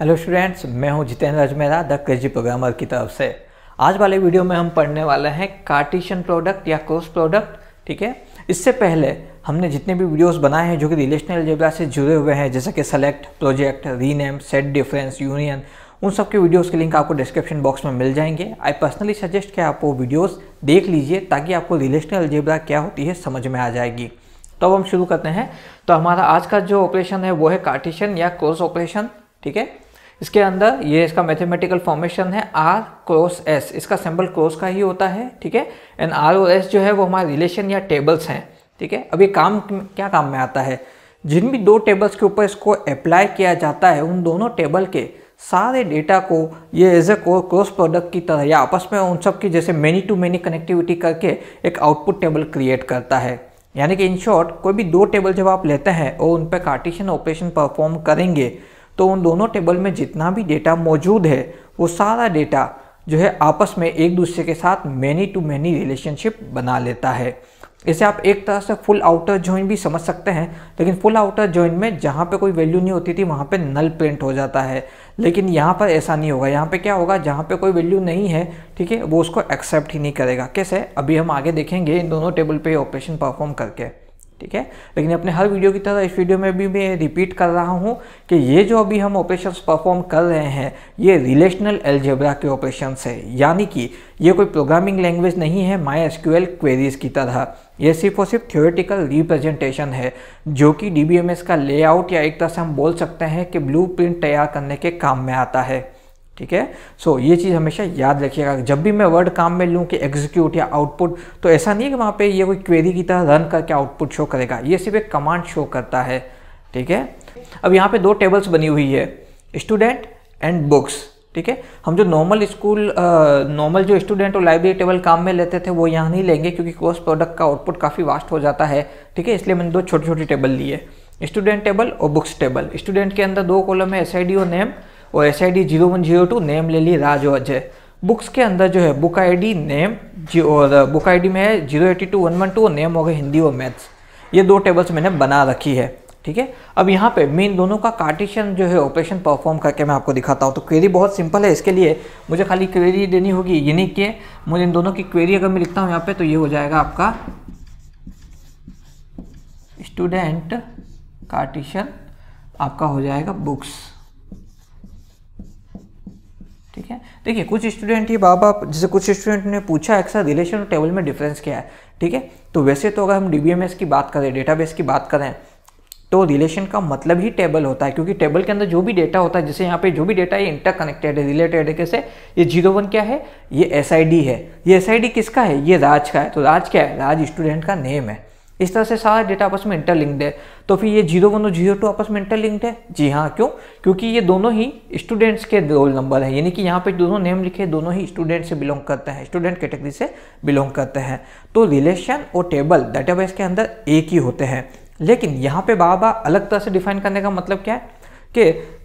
Hello students मैं हूं Jitendra Ajmera the crazy programmer की तरफ से आज वाले वीडियो में हम पढ़ने वाले हैं कार्टिशन प्रोडक्ट या क्रॉस प्रोडक्ट ठीक है इससे पहले हमने जितने भी वीडियोस बनाए हैं जो कि रिलेशनल अलजेब्रा से जुड़े हुए हैं जैसे कि select project rename set difference union उन सब के वीडियोज़ के लिंक आपको डिस्क्रिप्शन बॉक्स में मिल जाएंगे आई पर्सनली सजेस्ट कि आप वो वीडियोज़ देख लीजिए ताकि आपको रिलेशनल अलजेब्रा क्या होती है समझ में आ जाएगी तो अब हम शुरू करते हैं तो हमारा आज का जो ऑपरेशन है वो है कार्टिशन या क्रॉस ऑपरेशन ठीक है इसके अंदर ये इसका मैथमेटिकल फॉर्मेशन है आर क्रॉस एस इसका सिंबल क्रॉस का ही होता है ठीक है एंड आर और एस जो है वो हमारे रिलेशन या टेबल्स हैं ठीक है अब ये काम क्या काम में आता है जिन भी दो टेबल्स के ऊपर इसको अप्लाई किया जाता है उन दोनों टेबल के सारे डेटा को ये एज ए क्रॉस प्रोडक्ट की तरह या आपस में उन सब की जैसे मेनी टू मेनी कनेक्टिविटी करके एक आउटपुट टेबल क्रिएट करता है यानी कि इन शॉर्ट कोई भी दो टेबल जब आप लेते हैं और उन पर कार्टिशन ऑपरेशन परफॉर्म करेंगे तो उन दोनों टेबल में जितना भी डेटा मौजूद है वो सारा डेटा जो है आपस में एक दूसरे के साथ मैनी टू मैनी रिलेशनशिप बना लेता है इसे आप एक तरह से फुल आउटर ज्वाइन भी समझ सकते हैं लेकिन फुल आउटर ज्वाइन में जहाँ पे कोई वैल्यू नहीं होती थी वहाँ पे नल प्रिंट हो जाता है लेकिन यहाँ पर ऐसा नहीं होगा यहाँ पे क्या होगा जहाँ पे कोई वैल्यू नहीं है ठीक है वो उसको एक्सेप्ट ही नहीं करेगा कैसे अभी हम आगे देखेंगे इन दोनों टेबल पर ऑपरेशन परफॉर्म करके ठीक है लेकिन अपने हर वीडियो की तरह इस वीडियो में भी मैं रिपीट कर रहा हूँ कि ये जो अभी हम ऑपरेशन परफॉर्म कर रहे हैं ये रिलेशनल एल्जेब्रा के ऑपरेशन है यानी कि ये कोई प्रोग्रामिंग लैंग्वेज नहीं है माई एस क्वेरीज की तरह ये सिर्फ और सिर्फ थियोरेटिकल रिप्रेजेंटेशन है जो कि डी का लेआउट या एक तरह से हम बोल सकते हैं कि ब्लू तैयार करने के काम में आता है ठीक है सो ये चीज़ हमेशा याद रखिएगा जब भी मैं वर्ड काम में लूँ कि एग्जीक्यूट या आउटपुट तो ऐसा नहीं है कि वहाँ पे ये कोई क्वेरी की तरह रन करके आउटपुट शो करेगा ये सिर्फ एक कमांड शो करता है ठीक है अब यहाँ पे दो टेबल्स बनी हुई है स्टूडेंट एंड बुक्स ठीक है हम जो नॉर्मल स्कूल नॉर्मल जो स्टूडेंट और लाइब्रेरी टेबल काम में लेते थे वो यहाँ नहीं लेंगे क्योंकि कोर्स प्रोडक्ट का आउटपुट काफ़ी वास्ट हो जाता है ठीक है इसलिए मैंने दो छोटी छोटी टेबल ली है स्टूडेंट टेबल और बुक्स टेबल स्टूडेंट के अंदर दो कॉलम है एस और नेम और S I D zero one zero two name ले ली राजू अजय बुक्स के अंदर जो है बुक आईडी नेम जी और बुक uh, आईडी में है zero eighty two one one two और नेम हो गए हिंदी और मैथ्स ये दो टेबल्स मैंने बना रखी है ठीक है अब यहाँ पे मैं इन दोनों का कार्टिशन जो है ऑपरेशन परफॉर्म करके मैं आपको दिखाता हूँ तो क्वेरी बहुत सिंपल है इसके लिए मुझे खाली क्वेरी देनी होगी ये नहीं कि मुझे इन दोनों की क्वेरी अगर मैं लिखता हूँ यहाँ पे तो ये हो जाएगा आपका स्टूडेंट कार्टिशन आपका हो जाएगा बुक्स ठीक है देखिए कुछ स्टूडेंट ये बाबा जैसे कुछ स्टूडेंट ने पूछा एक्सा रिलेशन और टेबल में डिफरेंस क्या है ठीक है तो वैसे तो अगर हम डी की बात करें डेटाबेस की बात करें तो रिलेशन का मतलब ही टेबल होता है क्योंकि टेबल के अंदर जो भी डेटा होता है जैसे यहाँ पे जो भी डेटा है इंटरकनेक्टेड है रिलेटेड है कैसे ये जीरो वन क्या है ये एस है ये एस किसका है ये राज का है तो राज क्या है राज स्टूडेंट का नेम है इस तरह से सारा डेटा आपस में इंटरलिंक्ड है तो फिर ये जीरो वन और जीरो टू आपस में इंटरलिंक्ड है जी हाँ क्यों क्योंकि ये दोनों ही स्टूडेंट्स के रोल नंबर है यानी कि यहाँ पे दोनों नेम लिखे दोनों ही स्टूडेंट से बिलोंग करते हैं स्टूडेंट कैटेगरी से बिलोंग करते हैं तो रिलेशन और टेबल डाटाबेस के अंदर एक ही होते हैं लेकिन यहाँ पे बाबा अलग तरह से डिफाइन करने का मतलब क्या है कि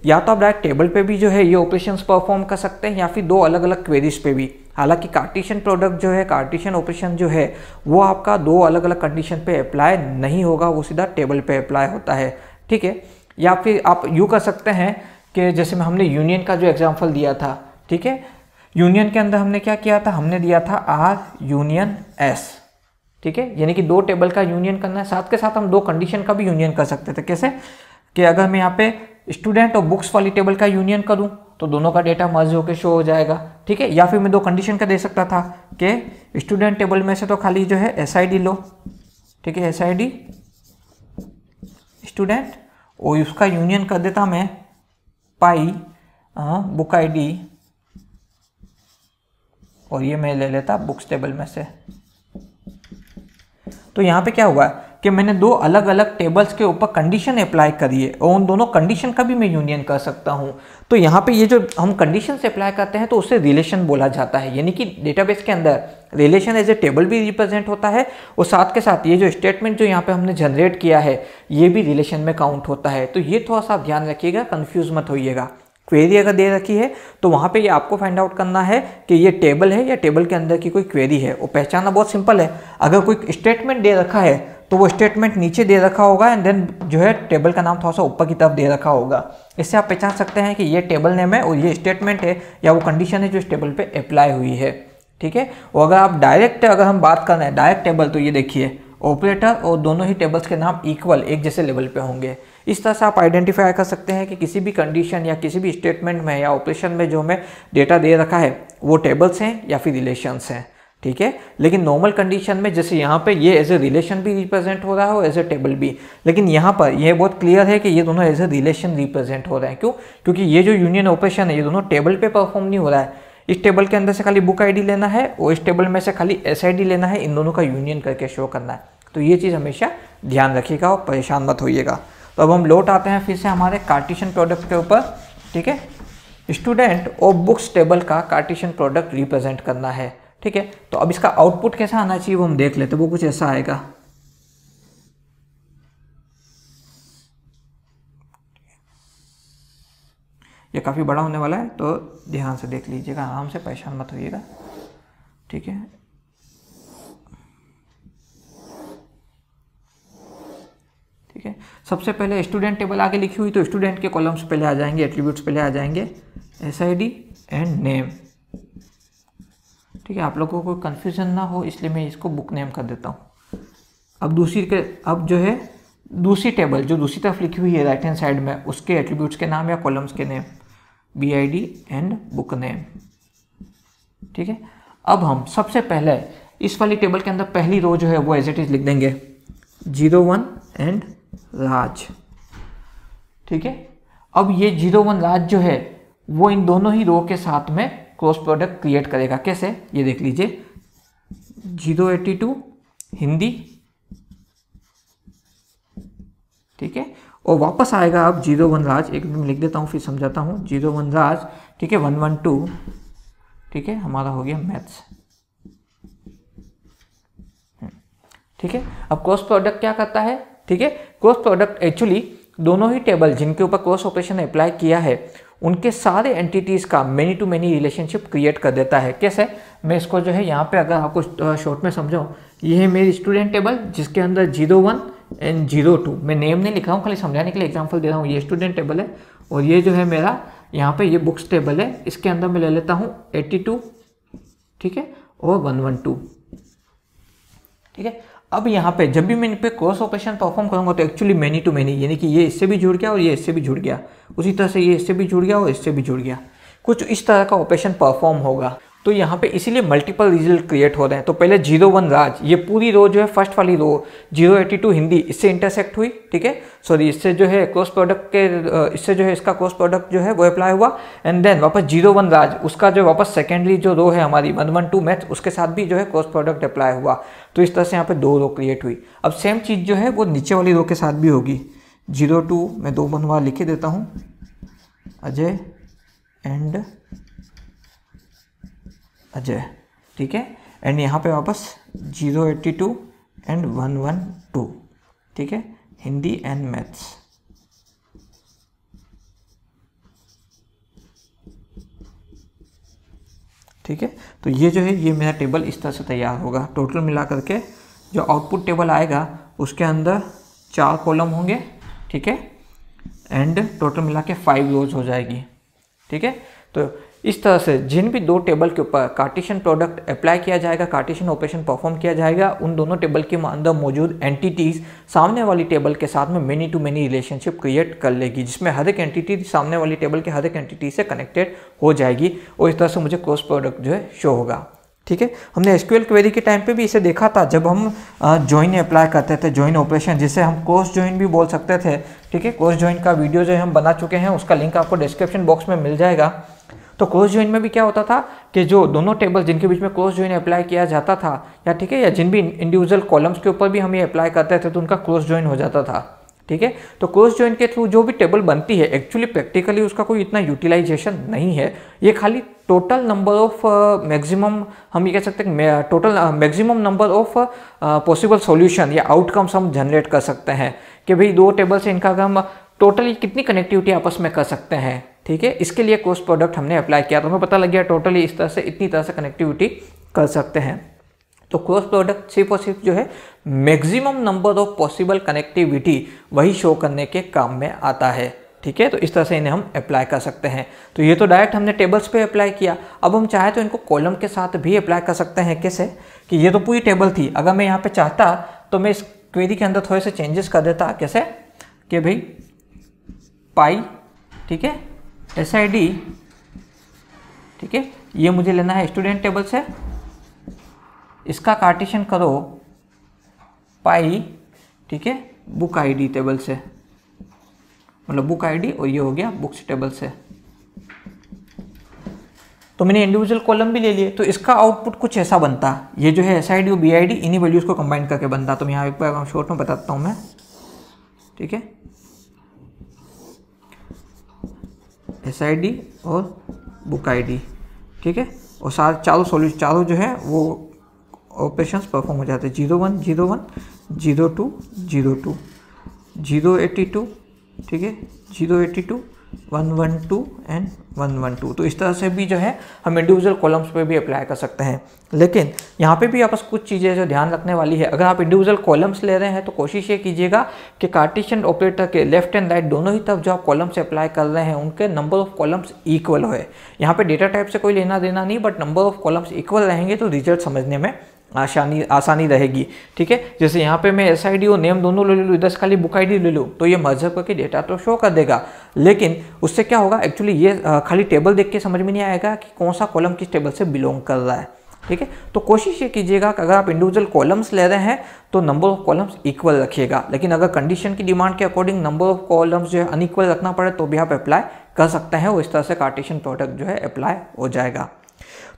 या तो आप डायरेक्ट टेबल पे भी जो है ये ऑपरेशंस परफॉर्म कर सकते हैं या फिर दो अलग अलग क्वेरीज पे भी हालांकि कार्टिशन प्रोडक्ट जो है कार्टिशन ऑपरेशन जो है वो आपका दो अलग अलग कंडीशन पे अप्लाई नहीं होगा वो सीधा टेबल पे अप्लाई होता है ठीक है या फिर आप यू कर सकते हैं कि जैसे में हमने यूनियन का जो एग्जाम्पल दिया था ठीक है यूनियन के अंदर हमने क्या किया था हमने दिया था आर यूनियन एस ठीक है यानी कि दो टेबल का यूनियन करना है साथ के साथ हम दो कंडीशन का भी यूनियन कर सकते थे कैसे कि अगर मैं यहाँ पे स्टूडेंट और बुक्स वाली टेबल का यूनियन करूँ तो दोनों का डेटा मर्ज होकर शो हो जाएगा ठीक है या फिर मैं दो कंडीशन का दे सकता था कि स्टूडेंट टेबल में से तो खाली जो है एस लो ठीक है एस स्टूडेंट और उसका यूनियन कर देता मैं पाई बुक आई और ये मैं ले लेता बुक्स टेबल में से तो यहाँ पे क्या हुआ है कि मैंने दो अलग अलग टेबल्स के ऊपर कंडीशन अप्लाई करी है और उन दोनों कंडीशन का भी मैं यूनियन कर सकता हूँ तो यहाँ पे ये जो हम कंडीशन से अप्लाई करते हैं तो उसे रिलेशन बोला जाता है यानी कि डेटाबेस के अंदर रिलेशन एज ए टेबल भी रिप्रेजेंट होता है और साथ के साथ ये जो स्टेटमेंट जो यहाँ पे हमने जनरेट किया है ये भी रिलेशन में काउंट होता है तो ये थोड़ा सा ध्यान रखिएगा कन्फ्यूज मत होइएगा क्वेरी अगर दे रखी है तो वहाँ पे ये आपको फाइंड आउट करना है कि ये टेबल है या टेबल के अंदर की कोई क्वेरी है वो पहचानना बहुत सिंपल है अगर कोई स्टेटमेंट दे रखा है तो वो स्टेटमेंट नीचे दे रखा होगा एंड देन जो है टेबल का नाम थोड़ा सा ऊपर की तरफ दे रखा होगा इससे आप पहचान सकते हैं कि ये टेबल नेम है और ये स्टेटमेंट है या वो कंडीशन है जो इस टेबल पर अप्लाई हुई है ठीक है और अगर आप डायरेक्ट अगर हम बात कर रहे हैं डायरेक्ट टेबल तो ये देखिए ऑपरेटर और दोनों ही टेबल्स के नाम इक्वल एक जैसे लेवल पे होंगे इस तरह से आप आइडेंटिफाई कर सकते हैं कि किसी भी कंडीशन या किसी भी स्टेटमेंट में या ऑपरेशन में जो हमें डेटा दे रखा है वो टेबल्स हैं या फिर रिलेशंस हैं ठीक है लेकिन नॉर्मल कंडीशन में जैसे यहाँ पे ये एज ए रिलेशन भी रिप्रेजेंट हो रहा है और एज ए टेबल भी लेकिन यहाँ पर यह बहुत क्लियर है कि ये दोनों एज ए रिलेशन रिप्रेजेंट हो रहे हैं क्यों क्योंकि ये जो यूनियन ऑपरेशन है ये दोनों टेबल पे परफॉर्म नहीं हो रहा है इस टेबल के अंदर से खाली बुक आई लेना है और इस टेबल में से खाली एस लेना है इन दोनों का यूनियन करके शो करना है तो ये चीज़ हमेशा ध्यान रखिएगा और परेशान मत होइएगा तो अब हम लौट आते हैं फिर से हमारे कार्टिशन प्रोडक्ट के ऊपर ठीक है स्टूडेंट और बुक्स टेबल का कार्टिशन प्रोडक्ट रिप्रेजेंट करना है ठीक है तो अब इसका आउटपुट कैसा आना चाहिए वो हम देख लेते वो कुछ ऐसा आएगा ये काफ़ी बड़ा होने वाला है तो ध्यान से देख लीजिएगा आराम से परेशान मत होइएगा ठीक है ठीक है सबसे पहले स्टूडेंट टेबल आगे लिखी हुई तो स्टूडेंट के कॉलम्स पहले आ जाएंगे एट्रीब्यूट्स पहले आ जाएंगे S I D and name ठीक है आप लोगों को कन्फ्यूजन ना हो इसलिए मैं इसको बुक नेम कर देता हूँ अब दूसरी के अब जो है दूसरी टेबल जो दूसरी तरफ लिखी हुई है राइट हैंड साइड में उसके एट्रीब्यूट्स के नाम या कॉलम्स के name B I D and book name ठीक है अब हम सबसे पहले इस वाली टेबल के अंदर पहली रो जो है वो एज इट इज लिख देंगे जीरो वन एंड राज ठीक है अब ये जीरो वन राज जो है वो इन दोनों ही रो के साथ में क्रॉस प्रोडक्ट क्रिएट करेगा कैसे ये देख लीजिए जीरो एट्टी टू हिंदी ठीक है और वापस आएगा अब जीरो वन राज एक मिनट लिख देता हूँ फिर समझाता हूँ जीरो वन राज ठीक है वन वन टू ठीक है हमारा हो गया मैथ्स हम्म। ठीक है अब क्रॉस प्रोडक्ट क्या करता है ठीक है क्रॉस प्रोडक्ट एक्चुअली दोनों ही टेबल जिनके ऊपर क्रॉस ऑपरेशन अप्लाई किया है उनके सारे एंटिटीज़ का many to many relationship create कर देता है कैसे मैं इसको जो है यहाँ पे अगर आपको शॉर्ट में समझाऊँ ये है मेरी स्टूडेंट टेबल जिसके अंदर zero one and zero two मैं नेम नहीं लिखा हूँ खाली समझाने के लिए एग्जाम्पल दे रहा हूँ ये स्टूडेंट टेबल है और ये जो है मेरा यहाँ पे ये बुक्स टेबल है इसके अंदर मैं ले लेता हूँ एट्टी टू ठीक है और वन वन टू ठीक है अब यहाँ पे जब भी मैं इन पर क्रॉस ऑपरेशन परफॉर्म करूँगा तो एक्चुअली मैनी टू मैनी यानी कि ये इससे भी जुड़ गया और ये इससे भी जुड़ गया उसी तरह से ये इससे भी जुड़ गया और इससे भी जुड़ गया कुछ इस तरह का ऑपरेशन परफॉर्म होगा तो यहाँ पे इसीलिए मल्टीपल रिजल्ट क्रिएट हो रहे हैं तो पहले जीरो वन राज ये पूरी रो जो है फर्स्ट वाली row zero eighty two Hindi इससे इंटरसेक्ट हुई ठीक है सॉरी इससे जो है क्रॉस प्रोडक्ट के इससे जो है इसका क्रॉस प्रोडक्ट जो है वो अप्लाई हुआ एंड देन वापस जीरो वन राज उसका जो वापस सेकेंडली जो रो है हमारी वन वन टू मैथ उसके साथ भी जो है क्रॉस प्रोडक्ट अप्लाई हुआ तो इस तरह से यहाँ पर दो रो क्रिएट हुई अब सेम चीज़ जो है वो नीचे वाली रो के साथ भी होगी जीरो टू मैं दो बनवा लिख देता हूँ अजय एंड अजय ठीक है एंड यहाँ पे वापस zero eighty two and one one two ठीक है हिंदी एंड मैथ्स ठीक है तो ये जो है ये मेरा टेबल इस तरह से तैयार होगा टोटल मिला करके जो आउटपुट टेबल आएगा उसके अंदर चार कॉलम होंगे ठीक है एंड टोटल मिला के फाइव रोज हो जाएगी ठीक है तो इस तरह से जिन भी दो टेबल के ऊपर कार्टिशन प्रोडक्ट अप्लाई किया जाएगा कार्टिशन ऑपरेशन परफॉर्म किया जाएगा उन दोनों टेबल के अंदर मौजूद एंटिटीज़ सामने वाली टेबल के साथ में many to many relationship create कर लेगी जिसमें हर एक एंटिटी सामने वाली टेबल के हर एक एंटिटी से कनेक्टेड हो जाएगी और इस तरह से मुझे क्रॉस प्रोडक्ट जो है शो होगा ठीक है हमने एसक्यूएल क्वेरी के टाइम पे भी इसे देखा था जब हम ज्वाइन अप्लाई करते थे ज्वाइन ऑपरेशन जिसे हम कोर्स ज्वाइन भी बोल सकते थे ठीक है कोर्स ज्वाइन का वीडियो जो हम बना चुके हैं उसका लिंक आपको डिस्क्रिप्शन बॉक्स में मिल जाएगा तो कोर्स ज्वाइन में भी क्या होता था कि जो दोनों टेबल जिनके बीच में कोर्स ज्वाइन अप्लाई किया जाता था या ठीक है या जिन भी इंडिविजुअल कॉलम्स के ऊपर भी हम ये अप्लाई करते थे तो उनका कोर्स ज्वाइन हो जाता था ठीक है तो कोर्स ज्वाइन के थ्रू जो भी टेबल बनती है एक्चुअली प्रैक्टिकली उसका कोई इतना यूटिलाइजेशन नहीं है ये खाली टोटल नंबर ऑफ मैक्सिमम हम ये कह सकते हैं total maximum number of possible solution या आउटकम्स हम जनरेट कर सकते हैं कि भाई दो टेबल से इनका हम टोटली कितनी कनेक्टिविटी आपस में कर सकते हैं ठीक है इसके लिए क्रॉस प्रोडक्ट हमने अप्लाई किया तो हमें पता लग गया टोटली इस तरह से इतनी तरह से कनेक्टिविटी कर सकते हैं तो क्रॉस प्रोडक्ट सिर्फ और सिर्फ जो है maximum number of possible connectivity वही शो करने के काम में आता है ठीक है तो इस तरह से इन्हें हम अप्लाई कर सकते हैं तो ये तो डायरेक्ट हमने टेबल्स पे अप्लाई किया अब हम चाहे तो इनको कॉलम के साथ भी अप्लाई कर सकते हैं कैसे कि ये तो पूरी टेबल थी अगर मैं यहाँ पे चाहता तो मैं इस क्वेरी के अंदर थोड़े से चेंजेस कर देता कैसे कि भाई पाई ठीक है एस आई डी ठीक है ये मुझे लेना है स्टूडेंट टेबल से इसका कार्टिशन करो पाई ठीक है बुक डी टेबल से मतलब बुक आईडी और ये हो गया बुक्स टेबल से तो मैंने इंडिविजुअल कॉलम भी ले लिए तो इसका आउटपुट कुछ ऐसा बनता ये जो है एस आई डी और बी आई डी इन्हीं वैल्यूज़ को कंबाइन करके बनता तो मैं यहाँ एक बार शॉर्ट में बताता हूँ मैं ठीक है एस आई डी और बुक आई डी ठीक है और साथ चारों सोल्यूशन चारों जो है वो ऑपरेशन परफॉर्म हो जाते हैं zero one zero one zero two zero two zero eighty two ठीक है zero eighty two one one two and one one two तो इस तरह से भी जो है हम इंडिविजुअल कॉलम्स पे भी अप्लाई कर सकते हैं लेकिन यहाँ पे भी आपस कुछ चीज़ें जो ध्यान रखने वाली है अगर आप इंडिविजुअल कॉलम्स ले रहे हैं तो कोशिश ये कीजिएगा कि कार्टिशन ऑपरेटर के लेफ्ट एंड राइट दोनों ही तरफ जो आप कॉलम्स अप्लाई कर रहे हैं उनके नंबर ऑफ कॉलम्स इक्वल हो यहाँ पर डेटा टाइप से कोई लेना देना नहीं but number of columns equal रहेंगे तो रिजल्ट समझने में आसानी आसानी रहेगी ठीक है जैसे यहाँ पे मैं एस आई और नेम दोनों ले लूँ इधर खाली बुक आई ले लूँ तो ये मजहब का डेटा तो शो कर देगा लेकिन उससे क्या होगा एक्चुअली ये खाली टेबल देख के समझ में नहीं आएगा कि कौन सा कॉलम किस टेबल से बिलोंग कर रहा है ठीक है तो कोशिश ये कीजिएगा कि अगर आप इंडिविजुअल कॉलम्स ले रहे हैं तो नंबर ऑफ कॉलम्स इक्वल रखिएगा लेकिन अगर कंडीशन की डिमांड के अकॉर्डिंग नंबर ऑफ कॉलम्स जो है अनइक्वल रखना पड़े तो भी आप अप्लाई कर सकते हैं और इस तरह से कार्टेशन प्रोडक्ट जो है अप्लाई हो जाएगा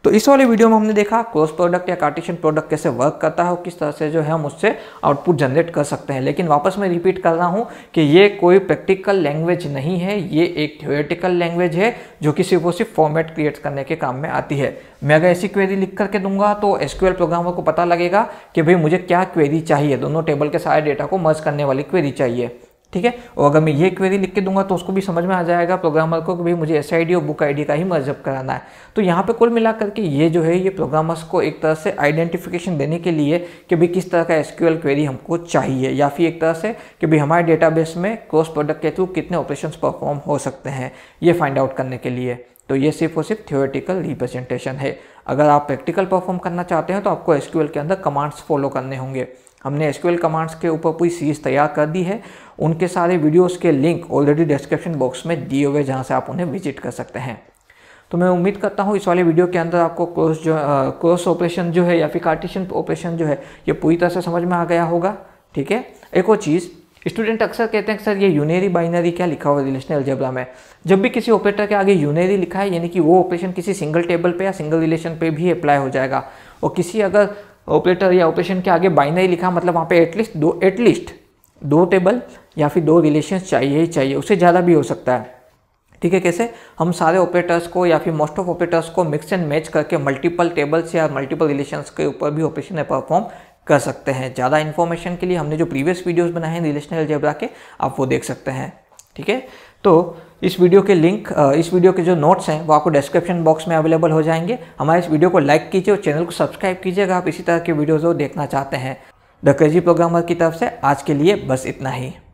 तो इस वाले वीडियो में हमने देखा क्रॉस प्रोडक्ट या कार्टिशियन प्रोडक्ट कैसे वर्क करता है और किस तरह से जो है हम उससे आउटपुट जनरेट कर सकते हैं लेकिन वापस मैं रिपीट कर रहा हूँ कि ये कोई प्रैक्टिकल लैंग्वेज नहीं है ये एक थियोरेटिकल लैंग्वेज है जो कि सिर्फ सिर्फ फॉर्मेट क्रिएट करने के काम में आती है मैं अगर ऐसी क्वेरी लिख करके दूंगा तो एसक्यूएल प्रोग्रामर को पता लगेगा कि भाई मुझे क्या क्वेरी चाहिए दोनों टेबल के सारे डेटा को मर्ज करने वाली क्वेरी चाहिए ठीक है और अगर मैं ये क्वेरी लिख के दूंगा तो उसको भी समझ में आ जाएगा प्रोग्रामर को कि भाई मुझे एस और बुक आई का ही मजब कराना है तो यहाँ पे कुल मिलाकर के ये जो है ये प्रोग्रामर्स को एक तरह से आइडेंटिफिकेशन देने के लिए कि भाई किस तरह का एस क्वेरी हमको चाहिए या फिर एक तरह से कि भाई हमारे डेटाबेस में क्रॉस प्रोडक्ट के थ्रू कितने ऑपरेशन परफॉर्म हो सकते हैं ये फाइंड आउट करने के लिए तो ये सिर्फ और सिर्फ थियोरेटिकल रिप्रेजेंटेशन है अगर आप प्रैक्टिकल परफॉर्म करना चाहते हैं तो आपको एस के अंदर कमांड्स फॉलो करने होंगे हमने एसक्यूएल कमांड्स के ऊपर पूरी सीरीज तैयार कर दी है उनके सारे वीडियोस के लिंक ऑलरेडी डिस्क्रिप्शन बॉक्स में दिए हुए जहाँ से आप उन्हें विजिट कर सकते हैं तो मैं उम्मीद करता हूँ इस वाले वीडियो के अंदर आपको क्रॉस जो क्रॉस ऑपरेशन जो है या फिर कार्टिशन ऑपरेशन जो है ये पूरी तरह से समझ में आ गया होगा ठीक है एक और चीज़ स्टूडेंट अक्सर कहते हैं कि सर ये यूनेरी बाइनरी क्या लिखा हुआ है रिलेशनल अलजेब्रा में जब भी किसी ऑपरेटर के आगे यूनेरी लिखा है यानी कि वो ऑपरेशन किसी सिंगल टेबल पे या सिंगल रिलेशन पे भी अप्लाई हो जाएगा और किसी अगर ऑपरेटर या ऑपरेशन के आगे बाइनरी लिखा मतलब वहाँ पे एटलीस्ट दो एटलीस्ट दो टेबल या फिर दो रिलेशन चाहिए ही चाहिए उससे ज़्यादा भी हो सकता है ठीक है कैसे हम सारे ऑपरेटर्स को या फिर मोस्ट ऑफ ऑपरेटर्स को मिक्स एंड मैच करके मल्टीपल टेबल्स या मल्टीपल रिलेशंस के ऊपर भी ऑपरेशन परफॉर्म कर सकते हैं ज़्यादा इन्फॉर्मेशन के लिए हमने जो प्रीवियस वीडियोस बनाए हैं रिलेशनल जेबरा के आप वो देख सकते हैं ठीक है तो इस वीडियो के लिंक इस वीडियो के जो नोट्स हैं वो आपको डिस्क्रिप्शन बॉक्स में अवेलेबल हो जाएंगे हमारे इस वीडियो को लाइक कीजिए और चैनल को सब्सक्राइब कीजिएगा आप इसी तरह के वीडियोज़ देखना चाहते हैं द क्रेजी प्रोग्रामर की तरफ से आज के लिए बस इतना ही